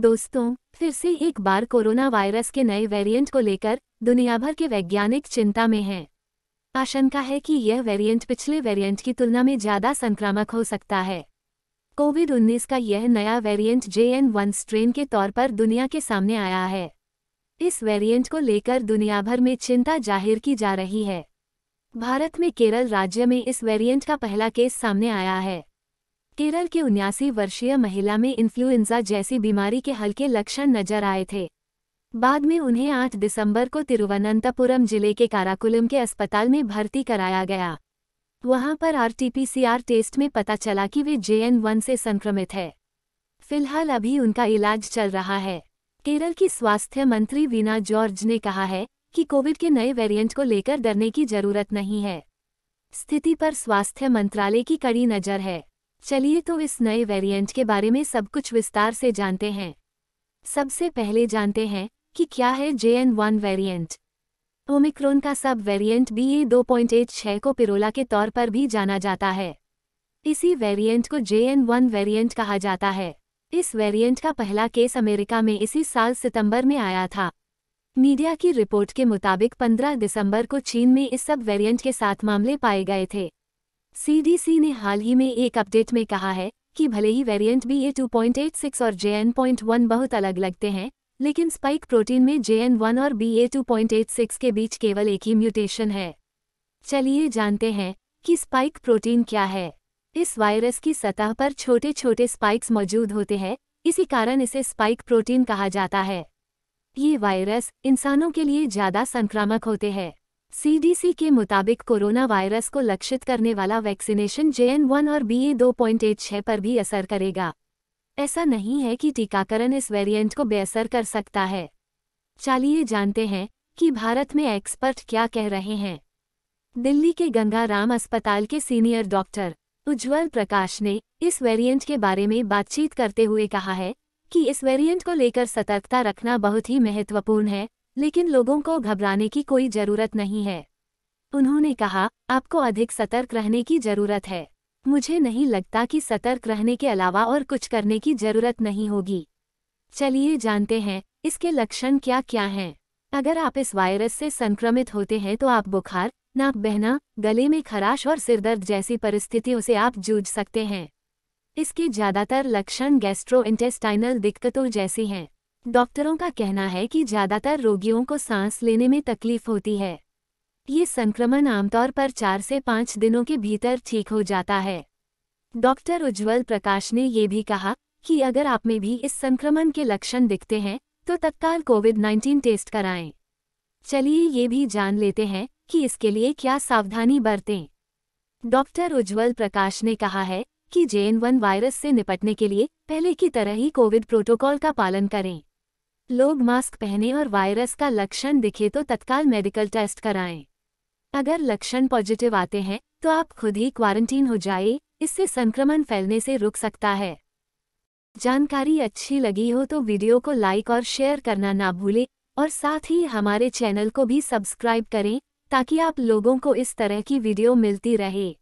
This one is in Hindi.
दोस्तों फिर से एक बार कोरोना वायरस के नए वेरिएंट को लेकर दुनिया भर के वैज्ञानिक चिंता में हैं। आशंका है कि यह वेरिएंट पिछले वेरिएंट की तुलना में ज्यादा संक्रामक हो सकता है कोविड 19 का यह नया variant J N one strain के तौर पर दुनिया के सामने आया है इस वेरिएंट को लेकर दुनिया भर में चिंता जाहिर की जा रही है भारत में केरल राज्य में इस वेरिएंट का पहला केस सामने आया है केरल की उन्यासी वर्षीय महिला में इन्फ्लुएंजा जैसी बीमारी के हल्के लक्षण नजर आए थे बाद में उन्हें 8 दिसंबर को तिरुवनंतपुरम जिले के काराकुलम के अस्पताल में भर्ती कराया गया वहां पर आरटीपीसीआर टेस्ट में पता चला कि वे जेएन वन से संक्रमित है फिलहाल अभी उनका इलाज चल रहा है केरल की स्वास्थ्य मंत्री वीना जॉर्ज ने कहा है कि कोविड के नए वेरिएंट को लेकर डरने की जरूरत नहीं है स्थिति पर स्वास्थ्य मंत्रालय की कड़ी नज़र है चलिए तो इस नए वेरिएंट के बारे में सब कुछ विस्तार से जानते हैं सबसे पहले जानते हैं कि क्या है J N one variant Omicron का सब वेरिएंट बी ए दो पॉइंट एट छः को पिरोला के तौर पर भी जाना जाता है इसी वेरिएंट को जे एन वन वेरियंट कहा जाता है इस वेरिएंट का पहला केस अमेरिका में इसी साल सितंबर में आया था मीडिया की रिपोर्ट के मुताबिक 15 दिसंबर को चीन में इस सब वेरिएंट के साथ मामले पाए गए थे सीडीसी ने हाल ही में एक अपडेट में कहा है कि भले ही variant B A two eight six और जे एन पॉइंट वन बहुत अलग लगते हैं लेकिन स्पाइक प्रोटीन में जे एन वन और B A two point eight six के बीच केवल एक ही म्यूटेशन है चलिए जानते हैं कि स्पाइक प्रोटीन क्या है इस वायरस की सतह पर छोटे छोटे स्पाइक्स मौजूद होते हैं इसी कारण इसे स्पाइक प्रोटीन कहा जाता है ये वायरस इंसानों के लिए ज़्यादा संक्रामक होते हैं सीडीसी के मुताबिक कोरोना वायरस को लक्षित करने वाला वैक्सीनेशन जेएन वन और बी ए दो पॉइंट एट छः पर भी असर करेगा ऐसा नहीं है कि टीकाकरण इस वेरिएंट को बेअसर कर सकता है चलिए जानते हैं कि भारत में एक्सपर्ट क्या कह रहे हैं दिल्ली के गंगाराम अस्पताल के सीनियर डॉक्टर उज्ज्वल प्रकाश ने इस वेरिएंट के बारे में बातचीत करते हुए कहा है कि इस वेरिएंट को लेकर सतर्कता रखना बहुत ही महत्वपूर्ण है लेकिन लोगों को घबराने की कोई जरूरत नहीं है उन्होंने कहा आपको अधिक सतर्क रहने की जरूरत है मुझे नहीं लगता कि सतर्क रहने के अलावा और कुछ करने की जरूरत नहीं होगी चलिए जानते हैं इसके लक्षण क्या क्या हैं अगर आप इस वायरस से संक्रमित होते हैं तो आप बुखार नाक बहना गले में खराश और सिरदर्द जैसी परिस्थितियों से आप जूझ सकते हैं इसके ज़्यादातर लक्षण इंटेस्टाइनल दिक्कतों जैसी हैं डॉक्टरों का कहना है कि ज़्यादातर रोगियों को सांस लेने में तकलीफ होती है ये संक्रमण आमतौर पर चार से पाँच दिनों के भीतर ठीक हो जाता है डॉक्टर उज्ज्वल प्रकाश ने ये भी कहा कि अगर आप में भी इस संक्रमण के लक्षण दिखते हैं तो तत्काल कोविड 19 टेस्ट कराएं। चलिए ये भी जान लेते हैं कि इसके लिए क्या सावधानी बरतें डॉक्टर उज्ज्वल प्रकाश ने कहा है कि जे वन वायरस से निपटने के लिए पहले की तरह ही कोविड प्रोटोकॉल का पालन करें लोग मास्क पहने और वायरस का लक्षण दिखे तो तत्काल मेडिकल टेस्ट कराएं अगर लक्षण पॉजिटिव आते हैं तो आप खुद ही क्वारंटीन हो जाए इससे संक्रमण फैलने से रुक सकता है जानकारी अच्छी लगी हो तो वीडियो को लाइक और शेयर करना ना भूलें और साथ ही हमारे चैनल को भी सब्सक्राइब करें ताकि आप लोगों को इस तरह की वीडियो मिलती रहे